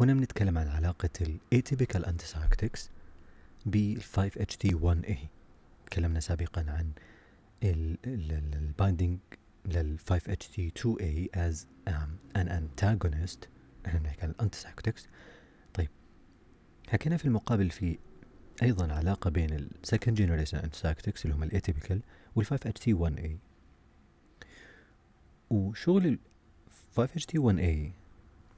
هنا بنتكلم عن علاقة الـ atypical antipsychotics بـ 5-HT1A تكلمنا سابقا عن الـ Binding لل 5-HT2A as um, an antagonist احنا بنحكي عن Antisarctics طيب حكينا في المقابل في ايضا علاقة بين الـ Second Generation Antisarctics اللي هم الـ Atypical والـ 5-HT1A وشغل الـ 5-HT1A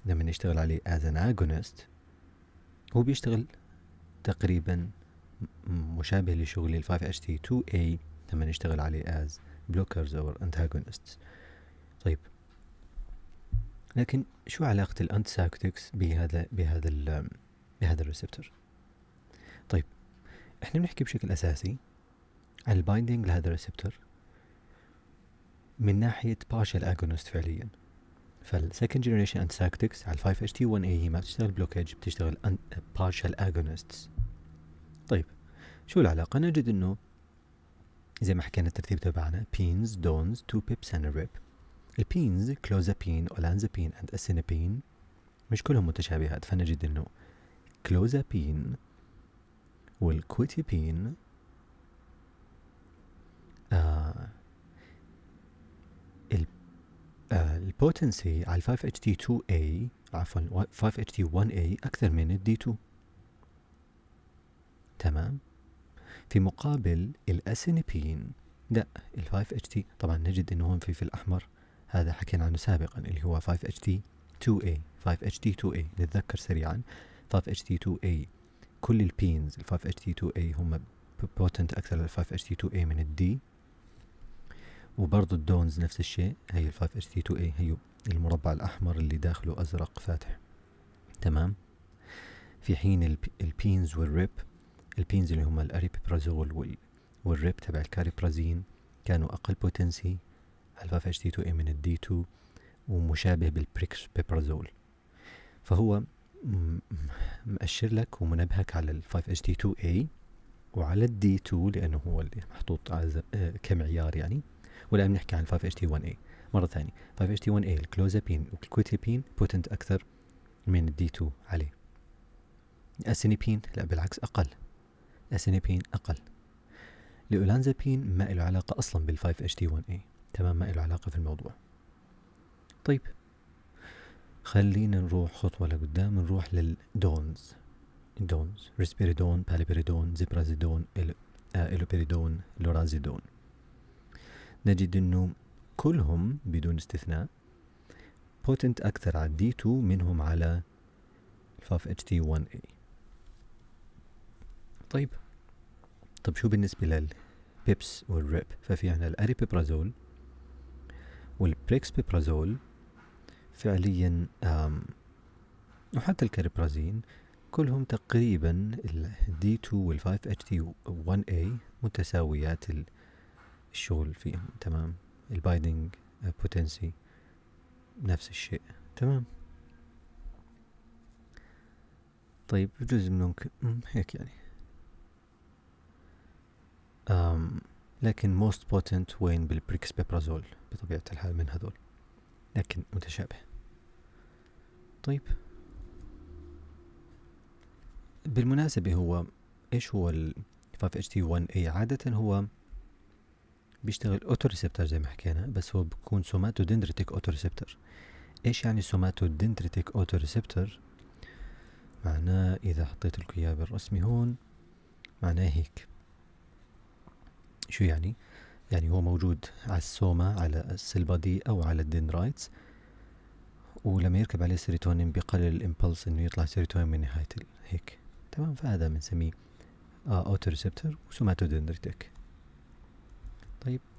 لما نشتغل عليه as an agonist هو بيشتغل تقريبا مشابه لشغل ال 5HT2A لما نشتغل عليه as blockers or antagonists طيب لكن شو علاقة الانتساكتكس بهذا بهذا بهذا الريسبتور؟ طيب احنا بنحكي بشكل اساسي عن البايندينج لهذا الريسبتور من ناحية partial agonist فعليا فالسكند جنريشن انتساكتكس على 5 اتش تي 1 اي هي ما بتشتغل بلوكج بتشتغل بارشال اجونستس طيب شو العلاقه نجد انه زي ما حكينا الترتيب تبعنا بينز دونز تو بيبس اند ريب البينز كلوزابين اولانزابين اند اسينابين مش كلهم متشابهات فنجد انه كلوزابين والكوتيبين potency على 5HT2A عفوا 5HT1A أكثر من ال D2 تمام في مقابل الأسينبين لا ال 5HT طبعا نجد أنه هون في في الأحمر هذا حكينا عنه سابقا اللي هو 5HT2A 5HT2A نتذكر سريعا 5HT2A كل البينز ال 5HT2A هم بوتنت أكثر لل 5HT2A من D وبرضه الدونز نفس الشيء هي ال 5 ht 2 a هي المربع الأحمر اللي داخله أزرق فاتح تمام في حين البينز والريب البينز اللي هما الأريبرازول والريب تبع الكاريبرازين كانوا أقل بوتنسي الفا اتش تي 2 اي من الدي 2 ومشابه بالبريكس بيبرازول فهو مأشر لك ومنبهك على ال 5 اتش تي 2 اي وعلى الدي 2 لأنه هو اللي محطوط آه، كمعيار يعني ولا عم نحكي عن 5 ht 1 a مره ثانيه 5 ht 1 a الكلوزابين والكوتيبين بوتنت اكثر من الدي 2 عليه الاسينيبين لا بالعكس اقل الاسينيبين اقل الاولانزابين ما له علاقه اصلا بال 5 ht 1 a تمام ما له علاقه في الموضوع طيب خلينا نروح خطوه لقدام نروح للدونز دونز ريسبيريدون باليبيريدون زيبرازيدون الوبيريدون آه، لورازيدون نجد أنه كلهم بدون استثناء بوتنت أكثر على D2 منهم علي 5 تي 1 اي طيب طب شو بالنسبة للبيبس والريب ففي عنا الأريبيبرازول والبريكسبيبرازول فعليا وحتى الكاريبرازين كلهم تقريبا الدي 2 وال 5 تي 1 اي متساويات ال الشغل فيهم تمام البايدنج آه، بوتنسي نفس الشيء تمام طيب بجوز منهم هيك يعني أم لكن موست بوتنت وين بالبريكس بيبرازول بطبيعة الحال من هذول لكن متشابه طيب بالمناسبة هو ايش هو ال 5 ht 1 a عادة هو بيشتغل اوتو ريسبتر زي ما حكينا بس هو بكون سوماتو دندريتيك ريسبتر ايش يعني سوماتو دندريتيك ريسبتر معناه اذا حطيت لكم اياه بالرسمي هون معناه هيك شو يعني يعني هو موجود على السوما على السيل او على الدندرايتس ولما يركب عليه سيروتونين بيقلل الامبلس انه يطلع سيروتونين من نهاية هيك تمام فهذا بنسميه اوتو وسوماتو وسوماتودندريتك They